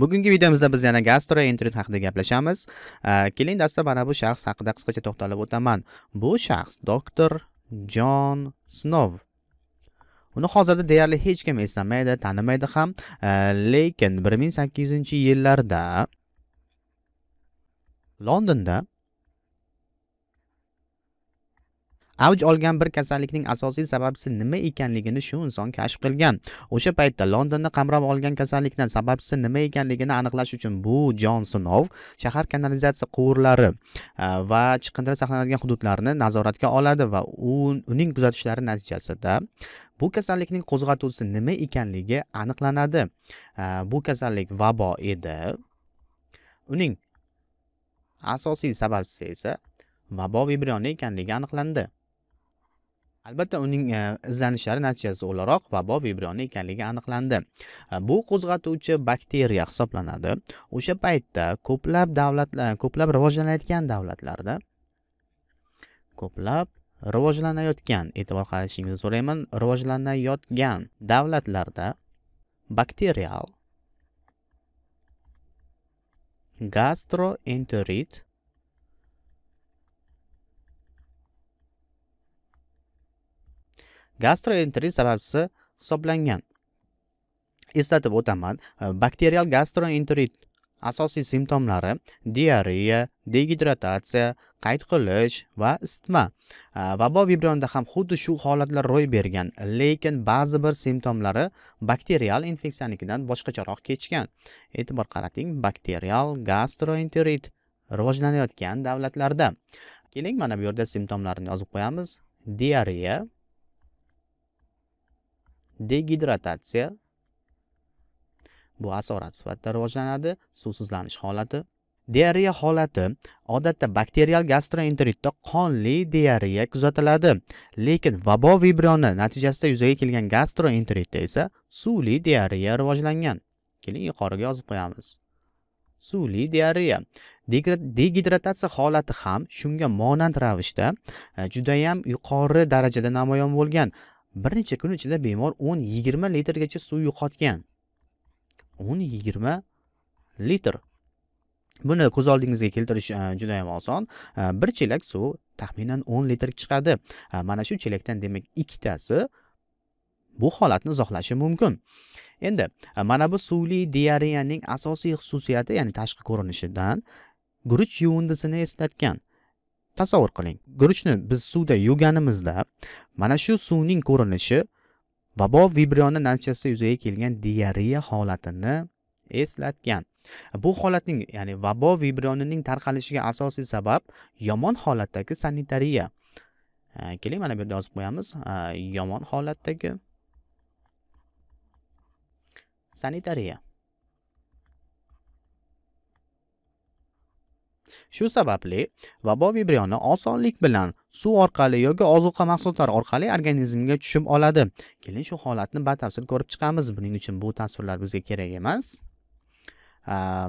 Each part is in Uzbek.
bugungi videomizda biz yana internet haqida gaplashamiz keling dastlab mana bu shaxs haqida qisqacha to'xtalib o'taman bu shaxs doktor jon snov uni hozirda deyarli hech kim eslamaydi tanimaydi ham lekin bir ming sakkiz yillarda londonda avj olgan bir kasallikning asosiy sababchisi nima ekanligini shu inson kashf qilgan o'sha paytda londonni qamrab olgan kasallikni sababchisi nima ekanligini aniqlash uchun bu jonsonov shahar kanalizatsiya quvurlari e, va chiqindilar saqlanadigan hududlarni nazoratga oladi va u uning kuzatishlari natijasida bu kasallikning qo'zg'atuvchisi nima ekanligi aniqlanadi e, bu kasallik vabo edi uning asosiy sababchisi esa vabo vibrioni ekanligi aniqlandi albatta uning e, izlanishlari natijasi o'laroq vabo vibrioni ekanligi aniqlandi e, bu qo'zg'atuvchi bakteriya hisoblanadi o'sha paytda ko'plab davlatlar ko'plab rivojlanayotgan davlatlarda ko'plab rivojlanayotgan e'tibor qaratishingizni so'rayman rivojlanayotgan davlatlarda bakterial gastroenterit gastroenterit sababchisi hisoblangan eslatib o'taman e, bakterial gastroenterit asosiy simptomlari diareya degidratatsiya qayt qilish va isitma e, vabo vibrionda ham xuddi shu holatlar ro'y bergan lekin ba'zi bir simptomlari bakterial infeksiyanikidan boshqacharoq kechgan e'tibor qarating bakterial gastroenterit rivojlanayotgan davlatlarda keling mana bu yerda simptomlarini yozib qo'yamiz diareya degidratatsiya bu asorat sifatida rivojlanadi suvsizlanish holati diareya holati odatda bakterial gastroenteritda qonli diareya kuzatiladi lekin vabo vibrioni natijasida yuzaga kelgan gastroenteritda esa suvli diareya rivojlangan keling yuqoriga yozib qo'yamiz suvli diareya degidratatsiya holati ham shunga monand ravishda e, judayam yuqori darajada namoyon bo'lgan bir necha kun ichida bemor 10-20 litrgacha suv yo'qotgan 10-20 litr buni ko'z oldingizga keltirish e, juda ham oson e, bir chelak suv taxminan 10 litr chiqadi e, mana shu chelakdan demak ikkitasi bu holatni izohlashi mumkin endi mana bu suvli diareyaning asosiy xususiyati ya'ni tashqi ko'rinishidan guruch yuvindisini eslatgan tasavvur qiling guruchni biz suvda yuvganimizda mana shu suvning ko'rinishi vabo vibrioni natijasida yuzaga kelgan diareya holatini eslatgan bu holatning ya'ni vabo vibrionining tarqalishiga asosiy sabab yomon holatdagi sanitariya keling mana bu yerda yozib qo'yamiz yomon holatdagi sanitariya shu sababli vabo vibrioni osonlik bilan suv orqali yoki ozuqa mahsulotlari orqali organizmga tushib oladi keling shu holatni batafsil ko'rib chiqamiz buning uchun bu tasvirlar bizga kerak emas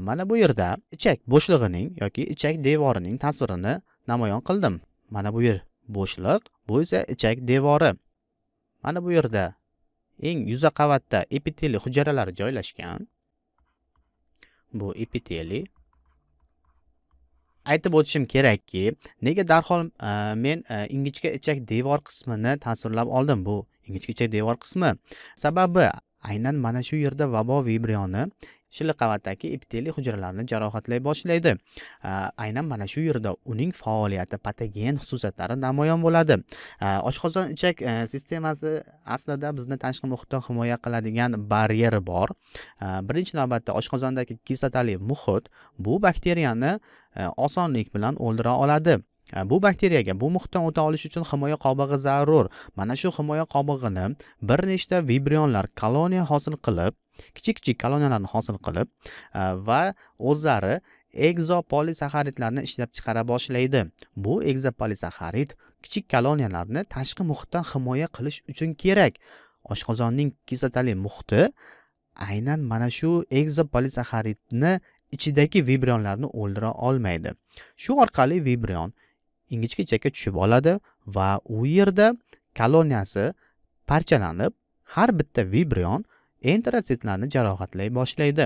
mana bu yerda ichak bo'shlig'ining yoki ichak devorining tasvirini namoyon qildim mana bu yer bo'shliq bu esa ichak devori mana bu yerda eng yuza qavatda epiteliy hujayralari joylashgan bu epiteliy aytib o'tishim kerakki nega darhol e, men e, ingichka ichak devor qismini tasvirlab oldim bu ingichka ichak devor qismi sababi aynan mana shu yerda vabo vibrioni shilliq qavatdagi epiteliy hujayralarni jarohatlay boshlaydi aynan mana shu yerda uning faoliyati patogen xususiyatlari namoyon bo'ladi oshqozon ichak e, sistemasi aslida bizni tashqi muhitdan himoya qiladigan baryer bor birinchi navbatda oshqozondagi kislotali muhit bu bakteriyani e, osonlik bilan o'ldira oladi bu bakteriyaga bu muhitdan o'ta olish uchun himoya qobig'i zarur mana shu himoya qobig'ini bir nechta vibrionlar koloniya hosil qilib kichik kichik koloniyalarni hosil qilib va o'zlari egzopolisaxaridlarni ishlab chiqara boshlaydi bu egzopolisaxarid kichik koloniyalarni tashqi muhitdan himoya qilish uchun kerak oshqozonning kislotali muhiti aynan mana shu egzopolisaxaridni ichidagi vibrionlarni o'ldira olmaydi shu orqali vibrion ingichka chakka tushib oladi va u yerda koloniyasi parchalanib har bitta vibrion enterotsitlarni jarohatlay boshlaydi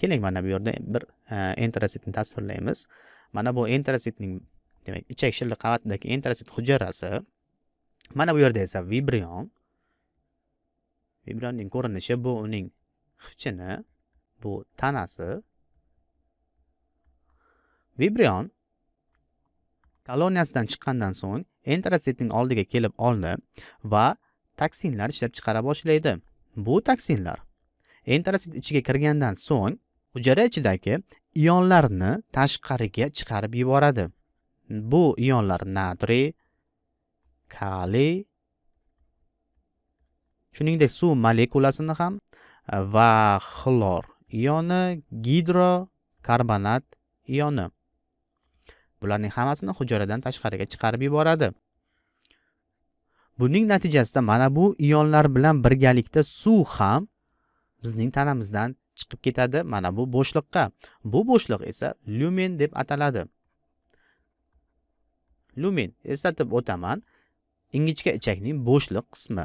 keling mana bu yerda bir e, enterotsitni tasvirlaymiz mana bu enterotsitning demak ichak shilli qavatidagi enterotsit hujayrasi mana bu yerda esa vibrion vibrionning ko'rinishi bu uning xivchini bu tanasi vibrion koloniyasidan chiqqandan so'ng entrasitning oldiga kelib oldi va toksinlar ishlab chiqara boshlaydi bu toksinlar entrasit ichiga kirgandan so'ng hujayra ichidagi ionlarni tashqariga chiqarib yuboradi bu ionlar natriy kaliy shuningdek suv molekulasini ham va xlor ioni gidrokarbonat ioni bularning hammasini hujayradan tashqariga chiqarib yuboradi buning natijasida mana bu ionlar bilan birgalikda suv ham bizning tanamizdan chiqib ketadi mana bu bo'shliqqa bu bo'shliq esa lyumen deb ataladi lyumen eslatib o'taman ingichka ichakning bo'shliq qismi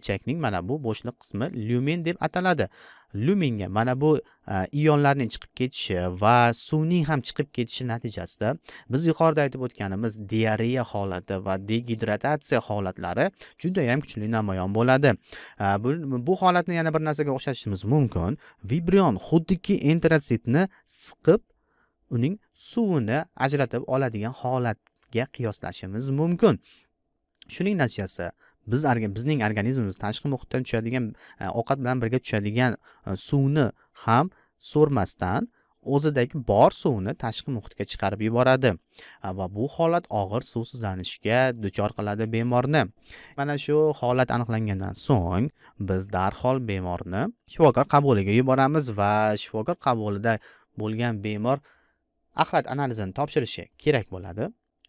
ichakning mana bu bo'shliq qismi lyumen deb ataladi lyuminga mana bu e, ionlarning chiqib ketishi va suvning ham chiqib ketishi natijasida biz yuqorida aytib o'tganimiz diareya holati va degidratatsiya holatlari judayam kuchli namoyon bo'ladi e, bu, bu holatni yana bir narsaga o'xshatishimiz mumkin vibrion xuddiki enterositni siqib uning suvini ajratib oladigan holatga qiyoslashimiz mumkin shuning natijasida biz bizning organizmimiz tashqi muhitdan tushadigan e, ovqat bilan birga tushadigan e, suvni ham so'rmasdan o'zidagi bor suvni tashqi muhitga chiqarib yuboradi e, va bu holat og'ir suvsizlanishga duchor qiladi bemorni mana shu holat aniqlangandan so'ng biz darhol bemorni shifokor qabuliga yuboramiz va shifokor qabulida bo'lgan bemor axlat analizini topshirishi kerak bo'ladi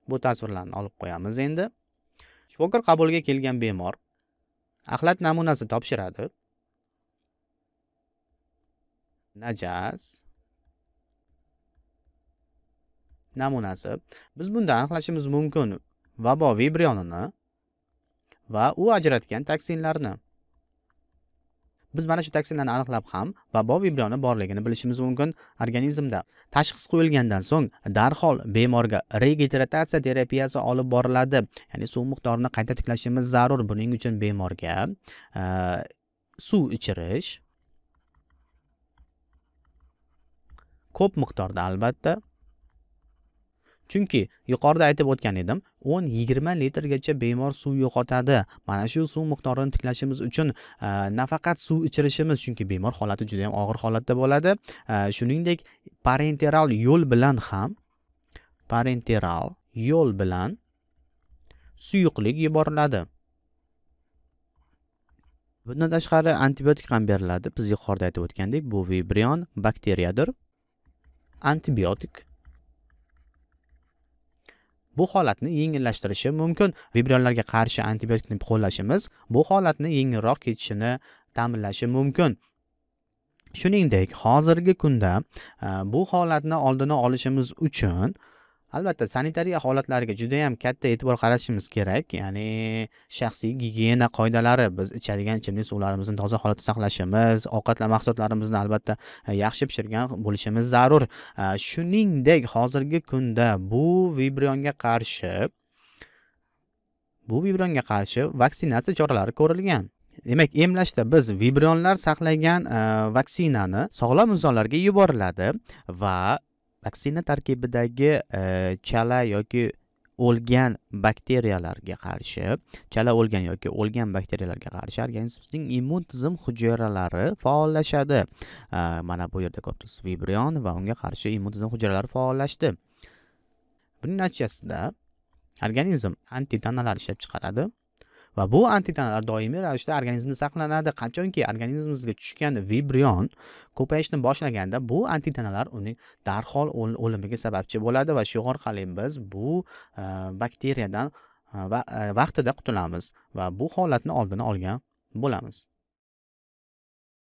bu tasvirlarni olib qo'yamiz endi shifokor qabuliga kelgan bemor axlat namunasi topshiradi najas namunasi biz bundan aniqlashimiz mumkin vabo vibrionini va u ajratgan toksinlarni biz mana shu toksinlarni aniqlab ham vabo vibrioni borligini bilishimiz mumkin organizmda tashxis qo'yilgandan so'ng darhol bemorga regidratatsiya terapiyasi olib boriladi ya'ni suv miqdorini qayta tiklashimiz zarur buning uchun bemorga e, suv ichirish ko'p miqdorda albatta chunki yuqorida aytib o'tgan edim o'n yigirma litrgacha bemor suv yo'qotadi mana shu suv miqdorini tiklashimiz uchun e, nafaqat suv ichirishimiz chunki bemor holati juda yam og'ir holatda bo'ladi e, shuningdek parenteral yo'l bilan ham parenteral yo'l bilan suyuqlik yuboriladi bundan tashqari antibiotik ham beriladi biz yuqorida aytib o'tgandek bu vibrion bakteriyadir antibiotik bu holatni yengillashtirishi mumkin vibrionlarga qarshi antibiotikni qo'llashimiz bu holatni yengilroq kechishini ta'minlashi mumkin shuningdek hozirgi kunda e, bu holatni oldini olishimiz uchun albatta sanitariya holatlariga juda yam katta e'tibor qaratishimiz kerak ya'ni shaxsiy gigiyena qoidalari biz ichadigan ichimlik suvlarimizni toza holatda saqlashimiz ovqatlar mahsulotlarimizni albatta e, yaxshi pishirgan bo'lishimiz zarur e, shuningdek hozirgi kunda bu vibrionga qarshi bu vibrionga qarshi vaksinatsiya choralari ko'rilgan demak emlashda biz vibrionlar saqlagan e, vaksinani sog'lom insonlarga yuboriladi va vaksina tarkibidagi e, chala yoki o'lgan bakteriyalarga qarshi chala o'lgan yoki o'lgan bakteriyalarga qarshi organizmning immun tizim hujayralari faollashadi e, mana bu yerda ko'ryapsiz vibrion va unga qarshi immun tizim hujayralari faollashdi buning natijasida organizm antitanalar ishlab chiqaradi va bu antitanalar doimiy ravishda organizmda saqlanadi qachonki organizmimizga tushgan vibrion ko'payishni boshlaganda bu antitanalar uning darhol o'limiga sababchi bo'ladi va shu orqali biz bu e, bakteriyadan e, e, vaqtida qutulamiz va bu holatni oldini olgan bo'lamiz